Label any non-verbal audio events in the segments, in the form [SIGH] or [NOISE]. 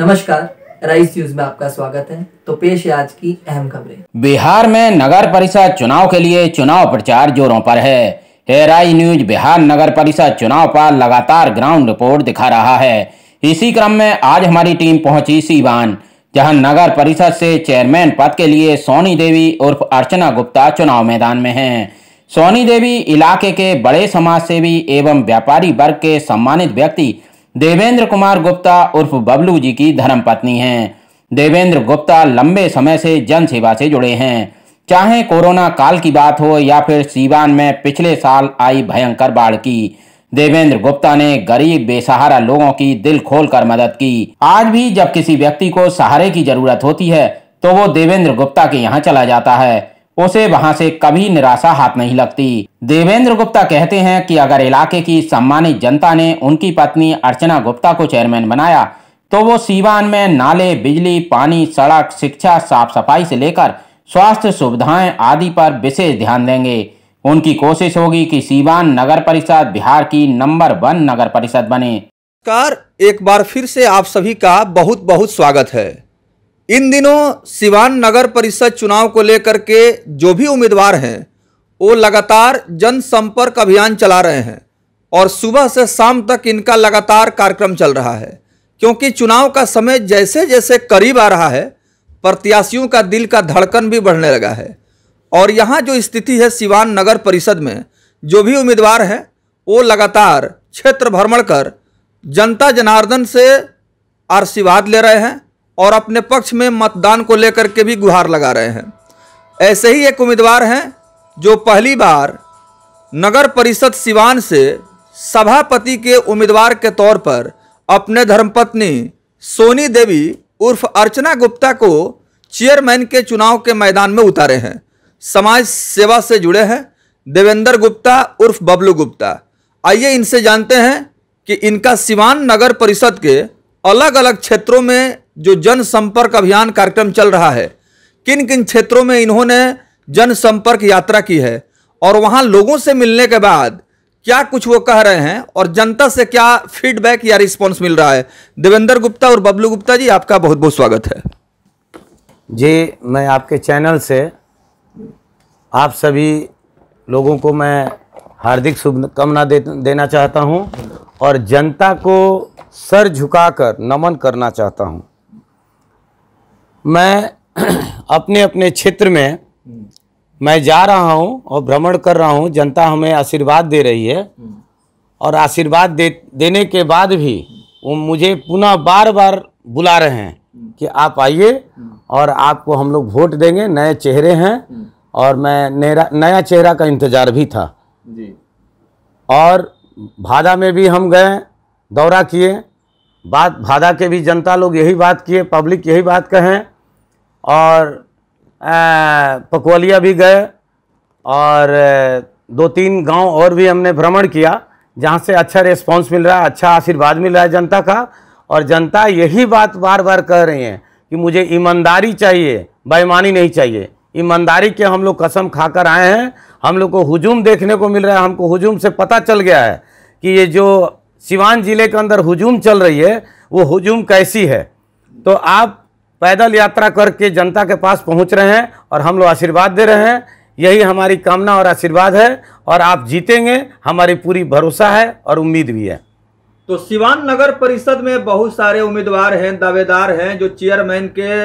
नमस्कार rice news में आपका स्वागत है तो पेश है आज की अहम खबरें बिहार में नगर परिषद चुनाव के लिए चुनाव प्रचार जोरों पर है हेराई न्यूज बिहार नगर परिषद चुनाव पर लगातार ग्राउंड रिपोर्ट दिखा रहा है इसी क्रम में आज हमारी टीम पहुंची सीवान जहां नगर परिषद से चेयरमैन पद के लिए सोनी देवी उर्फ अर्चना गुप्ता चुनाव मैदान में हैं सोनी देवी इलाके के बड़े समाज सेवी एवं व्यापारी वर्ग के सम्मानित व्यक्ति देवेंद्र कुमार गुप्ता उर्फ बबलू जी की धर्म पत्नी हैं देवेंद्र गुप्ता लंबे समय से जन सेवा से जुड़े हैं चाहे कोरोना काल की बात हो या फिर सीवान में पिछले साल आई भयंकर बाढ़ की देवेंद्र गुप्ता ने गरीब बेसहारा लोगों की दिल खोलकर मदद की आज भी जब किसी व्यक्ति को सहारे की जरूरत होती है तो वो देवेंद्र गुप्ता के यहाँ चला जाता है उसे वहां से कभी निराशा हाथ नहीं लगती देवेंद्र गुप्ता कहते हैं कि अगर इलाके की सम्मानित जनता ने उनकी पत्नी अर्चना गुप्ता को चेयरमैन बनाया तो वो सीवान में नाले बिजली पानी सड़क शिक्षा साफ सफाई से लेकर स्वास्थ्य सुविधाएं आदि पर विशेष ध्यान देंगे उनकी कोशिश होगी कि सीवान नगर परिषद बिहार की नंबर वन नगर परिषद बने कार एक बार फिर से आप सभी का बहुत बहुत स्वागत है इन दिनों सिवान नगर परिषद चुनाव को लेकर के जो भी उम्मीदवार हैं वो लगातार जनसंपर्क अभियान चला रहे हैं और सुबह से शाम तक इनका लगातार कार्यक्रम चल रहा है क्योंकि चुनाव का समय जैसे जैसे करीब आ रहा है प्रत्याशियों का दिल का धड़कन भी बढ़ने लगा है और यहाँ जो स्थिति है सिवान नगर परिषद में जो भी उम्मीदवार हैं वो लगातार क्षेत्र भ्रमण कर जनता जनार्दन से आशीर्वाद ले रहे हैं और अपने पक्ष में मतदान को लेकर के भी गुहार लगा रहे हैं ऐसे ही एक उम्मीदवार हैं जो पहली बार नगर परिषद सिवान से सभापति के उम्मीदवार के तौर पर अपने धर्मपत्नी सोनी देवी उर्फ अर्चना गुप्ता को चेयरमैन के चुनाव के मैदान में उतारे हैं समाज सेवा से जुड़े हैं देवेंद्र गुप्ता उर्फ बबलू गुप्ता आइए इनसे जानते हैं कि इनका सिवान नगर परिषद के अलग अलग क्षेत्रों में जो जनसंपर्क अभियान कार्यक्रम चल रहा है किन किन क्षेत्रों में इन्होंने जनसंपर्क यात्रा की है और वहाँ लोगों से मिलने के बाद क्या कुछ वो कह रहे हैं और जनता से क्या फीडबैक या रिस्पांस मिल रहा है देवेंद्र गुप्ता और बबलू गुप्ता जी आपका बहुत बहुत स्वागत है जी मैं आपके चैनल से आप सभी लोगों को मैं हार्दिक शुभकामना दे, देना चाहता हूं और जनता को सर झुकाकर नमन करना चाहता हूँ मैं [CLEARS THROAT] अपने अपने क्षेत्र में मैं जा रहा हूँ और भ्रमण कर रहा हूँ जनता हमें आशीर्वाद दे रही है और आशीर्वाद दे देने के बाद भी वो मुझे पुनः बार बार बुला रहे हैं कि आप आइए और आपको हम लोग वोट देंगे नए चेहरे हैं और मैं नया नया चेहरा का इंतज़ार भी था जी। और भादा में भी हम गए दौरा किए बात भादा के भी जनता लोग यही बात किए पब्लिक यही बात कहें और पकवलिया भी गए और दो तीन गांव और भी हमने भ्रमण किया जहां से अच्छा रिस्पांस मिल रहा है अच्छा आशीर्वाद मिल रहा है जनता का और जनता यही बात बार बार कह रही है कि मुझे ईमानदारी चाहिए बेईमानी नहीं चाहिए ईमानदारी के हम लोग कसम खाकर आए हैं हम लोग को हुजूम देखने को मिल रहा है हमको हुजूम से पता चल गया है कि ये जो सिवान जिले के अंदर हुजूम चल रही है वो हुजूम कैसी है तो आप पैदल यात्रा करके जनता के पास पहुंच रहे हैं और हम लोग आशीर्वाद दे रहे हैं यही हमारी कामना और आशीर्वाद है और आप जीतेंगे हमारी पूरी भरोसा है और उम्मीद भी है तो सिवान नगर परिषद में बहुत सारे उम्मीदवार हैं दावेदार हैं जो चेयरमैन के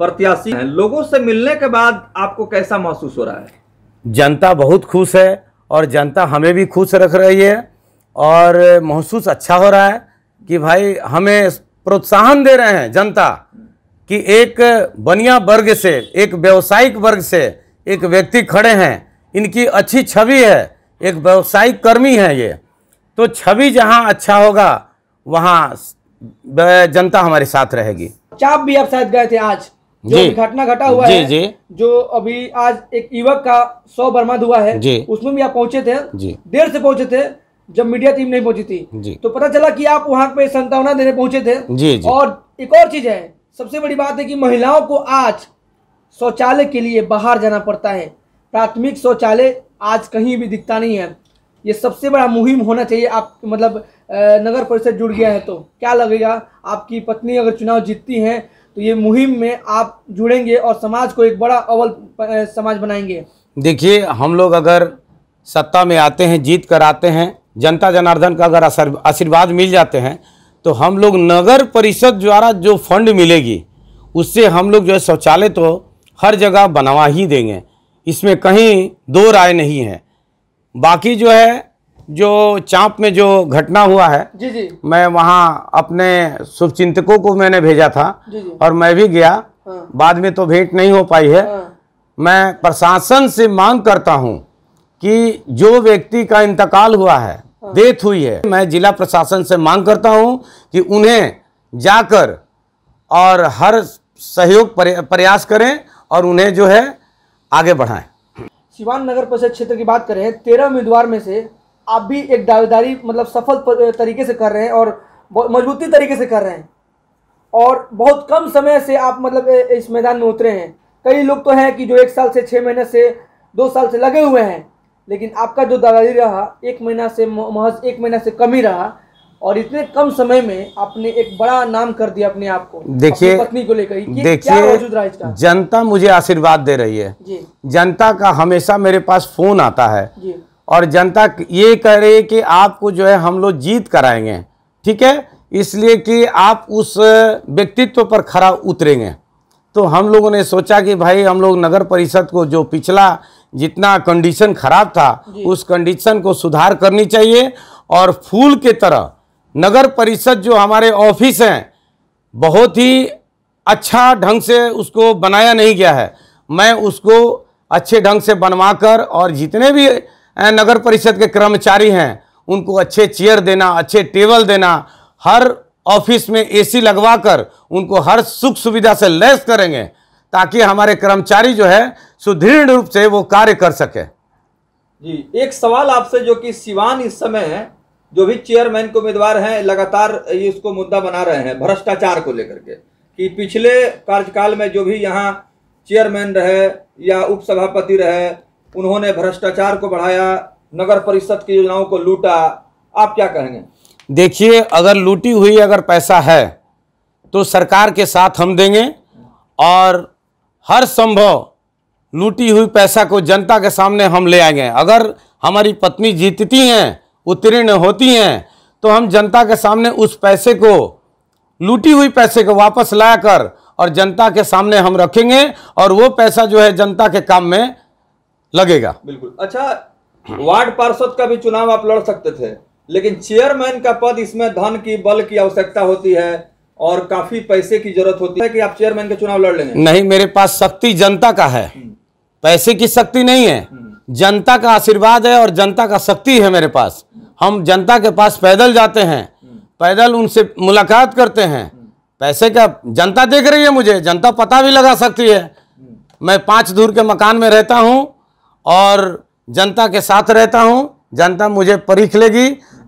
प्रत्याशी हैं लोगों से मिलने के बाद आपको कैसा महसूस हो रहा है जनता बहुत खुश है और जनता हमें भी खुश रख रही है और महसूस अच्छा हो रहा है कि भाई हमें प्रोत्साहन दे रहे हैं जनता कि एक बनिया वर्ग से एक व्यवसायिक वर्ग से एक व्यक्ति खड़े हैं इनकी अच्छी छवि है एक व्यवसायिक कर्मी है ये तो छवि जहाँ अच्छा होगा वहाँ जनता हमारे साथ रहेगी चाप भी आप शायद गए थे आज जो घटना घटा हुआ जी, है जी, जो अभी आज एक युवक का सौ बर्बाद हुआ है उसमें भी आप पहुंचे थे देर से पहुंचे थे जब मीडिया टीम नहीं पहुंची थी तो पता चला कि आप वहां पे संतावना देने पहुंचे थे जी, जी। और एक और चीज है सबसे बड़ी बात है कि महिलाओं को आज शौचालय के लिए बाहर जाना पड़ता है प्राथमिक शौचालय आज कहीं भी दिखता नहीं है ये सबसे बड़ा मुहिम होना चाहिए आप मतलब नगर परिषद जुड़ गया है तो क्या लगेगा आपकी पत्नी अगर चुनाव जीतती है तो ये मुहिम में आप जुड़ेंगे और समाज को एक बड़ा अव्वल समाज बनाएंगे देखिए हम लोग अगर सत्ता में आते हैं जीत कर आते हैं जनता जनार्दन का अगर आशीर्वाद मिल जाते हैं तो हम लोग नगर परिषद द्वारा जो फंड मिलेगी उससे हम लोग जो है शौचालय तो हर जगह बनवा ही देंगे इसमें कहीं दो राय नहीं है बाकी जो है जो चाँप में जो घटना हुआ है जी जी मैं वहाँ अपने शुभचिंतकों को मैंने भेजा था जी जी। और मैं भी गया हाँ। बाद में तो भेंट नहीं हो पाई है हाँ। मैं प्रशासन से मांग करता हूँ कि जो व्यक्ति का इंतकाल हुआ है डेथ हाँ। हुई है मैं जिला प्रशासन से मांग करता हूं कि उन्हें जाकर और हर सहयोग प्रयास करें और उन्हें जो है आगे बढ़ाएं सिवान नगर परिषद क्षेत्र की बात करें तेरह उम्मीदवार में से आप भी एक दावेदारी मतलब सफल तरीके से कर रहे हैं और मजबूती तरीके से कर रहे हैं और बहुत कम समय से आप मतलब इस मैदान में उतरे हैं कई लोग तो हैं कि जो एक साल से छः महीने से दो साल से लगे हुए हैं लेकिन आपका जो दादाजी रहा एक महीना से महज एक महीना से कम ही रहा और इतने कम समय में आपने एक बड़ा नाम कर दिया अपने आप को देखिए पत्नी को लेकर देखिए जनता मुझे आशीर्वाद दे रही है जनता का हमेशा मेरे पास फोन आता है और जनता ये कह रही है कि आपको जो है हम लोग जीत कराएंगे ठीक है इसलिए कि आप उस व्यक्तित्व पर खरा उतरेंगे तो हम लोगों ने सोचा कि भाई हम लोग नगर परिषद को जो पिछला जितना कंडीशन खराब था उस कंडीशन को सुधार करनी चाहिए और फूल के तरह नगर परिषद जो हमारे ऑफिस हैं बहुत ही अच्छा ढंग से उसको बनाया नहीं गया है मैं उसको अच्छे ढंग से बनवाकर और जितने भी नगर परिषद के कर्मचारी हैं उनको अच्छे चेयर देना अच्छे टेबल देना हर ऑफिस में एसी लगवाकर उनको हर सुख सुविधा से लैस करेंगे ताकि हमारे कर्मचारी जो है सुदृढ़ रूप से वो कार्य कर सके जी एक सवाल आपसे जो कि सिवान इस समय है जो भी चेयरमैन के उम्मीदवार हैं लगातार इसको मुद्दा बना रहे हैं भ्रष्टाचार को लेकर के कि पिछले कार्यकाल में जो भी यहाँ चेयरमैन रहे या उपसभापति रहे उन्होंने भ्रष्टाचार को बढ़ाया नगर परिषद की योजनाओं को लूटा आप क्या कहेंगे देखिए अगर लूटी हुई अगर पैसा है तो सरकार के साथ हम देंगे और हर संभव लूटी हुई पैसा को जनता के सामने हम ले आएंगे अगर हमारी पत्नी जीतती हैं उत्तीर्ण होती हैं तो हम जनता के सामने उस पैसे को लूटी हुई पैसे को वापस ला कर और जनता के सामने हम रखेंगे और वो पैसा जो है जनता के काम में लगेगा बिल्कुल अच्छा वार्ड पार्षद का भी चुनाव आप लड़ सकते थे लेकिन चेयरमैन का पद इसमें धन की बल की आवश्यकता होती है और काफी पैसे की जरूरत होती है कि आप चेयरमैन के चुनाव लड़ लेंगे नहीं मेरे पास शक्ति जनता का है हम्म। पैसे की शक्ति नहीं है हम्म। जनता का आशीर्वाद है और जनता का शक्ति है मेरे पास हम जनता के पास पैदल जाते हैं हम्म। पैदल उनसे मुलाकात करते हैं पैसे का जनता देख रही है मुझे जनता पता भी लगा सकती है मैं पांच दूर के मकान में रहता हूं और जनता के साथ रहता हूं जनता मुझे परीख लेगी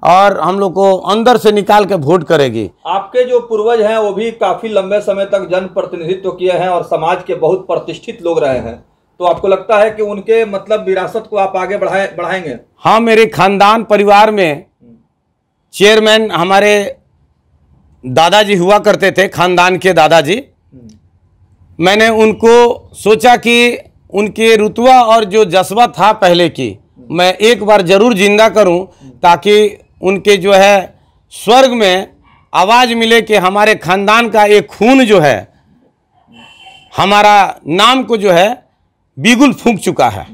और हम लोग को अंदर से निकाल के वोट करेगी आपके जो पूर्वज हैं वो भी काफी लंबे समय तक जनप्रतिनिधित्व किए हैं और समाज के बहुत प्रतिष्ठित लोग रहे हैं तो आपको लगता है कि उनके मतलब विरासत को आप आगे बढ़ाए बढ़ाएंगे हाँ मेरे खानदान परिवार में चेयरमैन हमारे दादाजी हुआ करते थे खानदान के दादाजी मैंने उनको सोचा कि उनके रुतवा और जो जज्बा था पहले की मैं एक बार ज़रूर जिंदा करूं ताकि उनके जो है स्वर्ग में आवाज़ मिले कि हमारे खानदान का एक खून जो है हमारा नाम को जो है बिगुल फूंक चुका है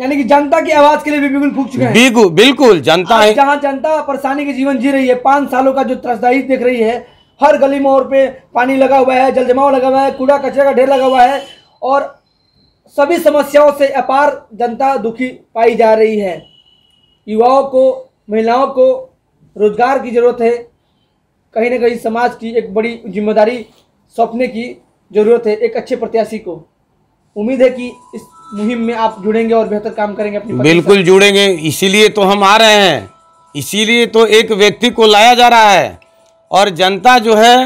यानी कि जनता की आवाज के लिए भी बिल्कुल फूक चुके हैं बिल्कुल बिल्कुल जनता हाँ, है जहाँ जनता परेशानी के जीवन जी रही है पांच सालों का जो त्रसदाई देख रही है हर गली मोर पे पानी लगा हुआ है जल जमाव लगा हुआ है कूड़ा कचरे का ढेर लगा हुआ है और सभी समस्याओं से अपार जनता दुखी पाई जा रही है युवाओं को महिलाओं को रोजगार की ज़रूरत है कहीं ना कहीं समाज की एक बड़ी जिम्मेदारी सौंपने की ज़रूरत है एक अच्छे प्रत्याशी को उम्मीद है कि इस मुहिम में आप जुड़ेंगे और बेहतर काम करेंगे अपनी बिल्कुल जुड़ेंगे इसीलिए तो हम आ रहे हैं इसीलिए तो एक व्यक्ति को लाया जा रहा है और जनता जो है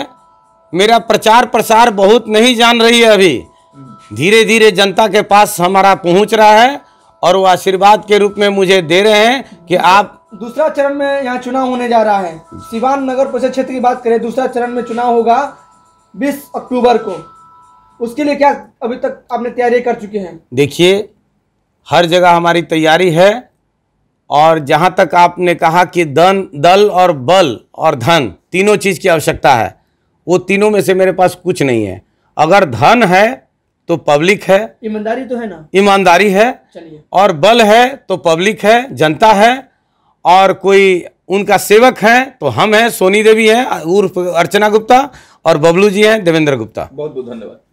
मेरा प्रचार प्रसार बहुत नहीं जान रही है अभी धीरे धीरे जनता के पास हमारा पहुंच रहा है और वो आशीर्वाद के रूप में मुझे दे रहे हैं कि आप दूसरा चरण में यहाँ चुनाव होने जा रहा है सिवान नगर परिषद क्षेत्र की बात करें दूसरा चरण में चुनाव होगा 20 अक्टूबर को उसके लिए क्या अभी तक आपने तैयारी कर चुके हैं देखिए हर जगह हमारी तैयारी है और जहाँ तक आपने कहा कि दन दल और बल और धन तीनों चीज़ की आवश्यकता है वो तीनों में से मेरे पास कुछ नहीं है अगर धन है तो पब्लिक है ईमानदारी तो है ना ईमानदारी है और बल है तो पब्लिक है जनता है और कोई उनका सेवक है तो हम हैं सोनी देवी हैं उर्फ अर्चना गुप्ता और बबलू जी हैं देवेंद्र गुप्ता बहुत बहुत धन्यवाद